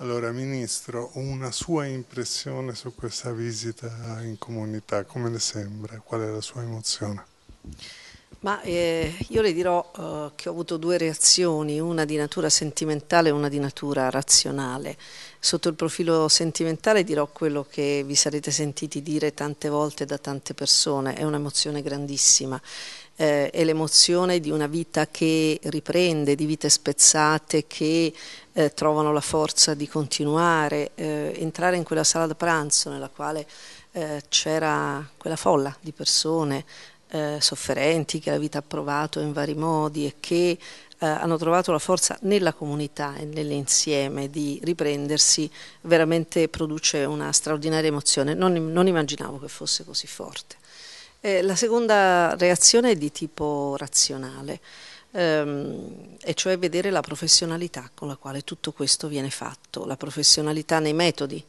Allora, Ministro, una sua impressione su questa visita in comunità, come le sembra? Qual è la sua emozione? Ma eh, io le dirò eh, che ho avuto due reazioni, una di natura sentimentale e una di natura razionale. Sotto il profilo sentimentale dirò quello che vi sarete sentiti dire tante volte da tante persone, è un'emozione grandissima eh, è l'emozione di una vita che riprende, di vite spezzate che eh, trovano la forza di continuare. Eh, entrare in quella sala da pranzo nella quale eh, c'era quella folla di persone eh, sofferenti che la vita ha provato in vari modi e che eh, hanno trovato la forza nella comunità e nell'insieme di riprendersi, veramente produce una straordinaria emozione. Non, non immaginavo che fosse così forte. Eh, la seconda reazione è di tipo razionale, ehm, e cioè vedere la professionalità con la quale tutto questo viene fatto, la professionalità nei metodi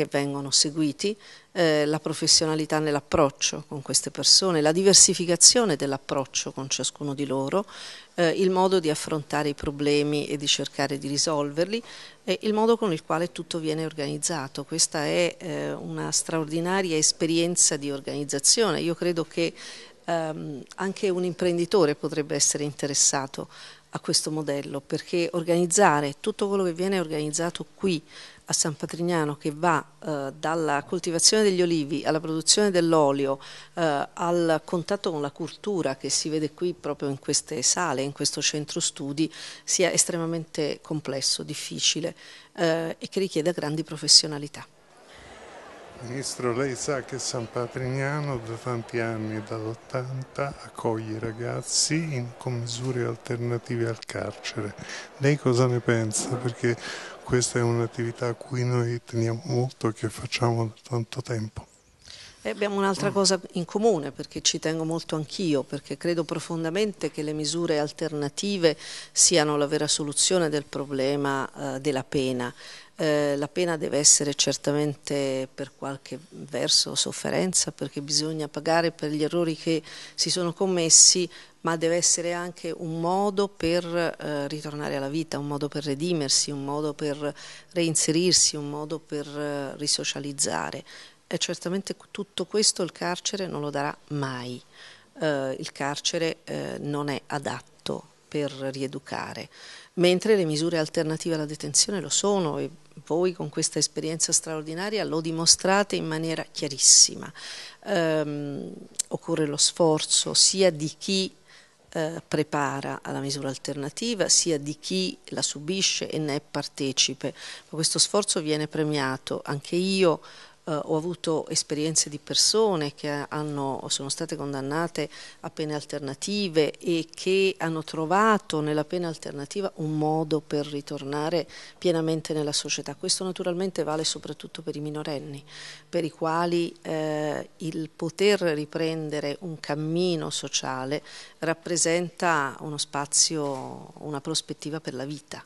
che vengono seguiti, eh, la professionalità nell'approccio con queste persone, la diversificazione dell'approccio con ciascuno di loro, eh, il modo di affrontare i problemi e di cercare di risolverli, eh, il modo con il quale tutto viene organizzato. Questa è eh, una straordinaria esperienza di organizzazione. Io credo che ehm, anche un imprenditore potrebbe essere interessato a questo modello, perché organizzare tutto quello che viene organizzato qui a San Patrignano, che va eh, dalla coltivazione degli olivi alla produzione dell'olio, eh, al contatto con la cultura che si vede qui proprio in queste sale, in questo centro studi, sia estremamente complesso, difficile eh, e che richieda grandi professionalità. Ministro, lei sa che San Patrignano da tanti anni, dall'80, accoglie ragazzi in, con misure alternative al carcere. Lei cosa ne pensa? Perché questa è un'attività a cui noi teniamo molto e che facciamo da tanto tempo. E abbiamo un'altra mm. cosa in comune perché ci tengo molto anch'io, perché credo profondamente che le misure alternative siano la vera soluzione del problema eh, della pena. Eh, la pena deve essere certamente per qualche verso sofferenza perché bisogna pagare per gli errori che si sono commessi, ma deve essere anche un modo per eh, ritornare alla vita, un modo per redimersi, un modo per reinserirsi, un modo per eh, risocializzare. E certamente tutto questo il carcere non lo darà mai. Eh, il carcere eh, non è adatto per rieducare, mentre le misure alternative alla detenzione lo sono e voi con questa esperienza straordinaria lo dimostrate in maniera chiarissima. Eh, occorre lo sforzo sia di chi eh, prepara alla misura alternativa sia di chi la subisce e ne è partecipe. Ma questo sforzo viene premiato. Anche io eh, ho avuto esperienze di persone che hanno, sono state condannate a pene alternative e che hanno trovato nella pena alternativa un modo per ritornare pienamente nella società. Questo naturalmente vale soprattutto per i minorenni, per i quali eh, il poter riprendere un cammino sociale rappresenta uno spazio, una prospettiva per la vita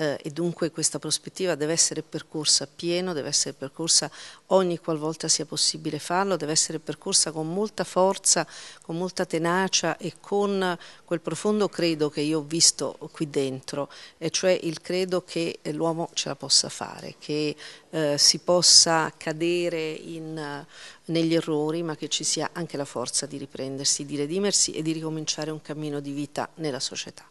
eh, e dunque questa prospettiva deve essere percorsa pieno, deve essere percorsa ogni qualvolta sia possibile farlo, deve essere percorsa con molta forza, con molta tenacia e con quel profondo credo che io ho visto qui dentro, e cioè il credo che eh, l'uomo ce la possa fare, che eh, si possa cadere in, eh, negli errori, ma che ci sia anche la forza di riprendersi, di redimersi e di ricominciare un cammino di vita nella società.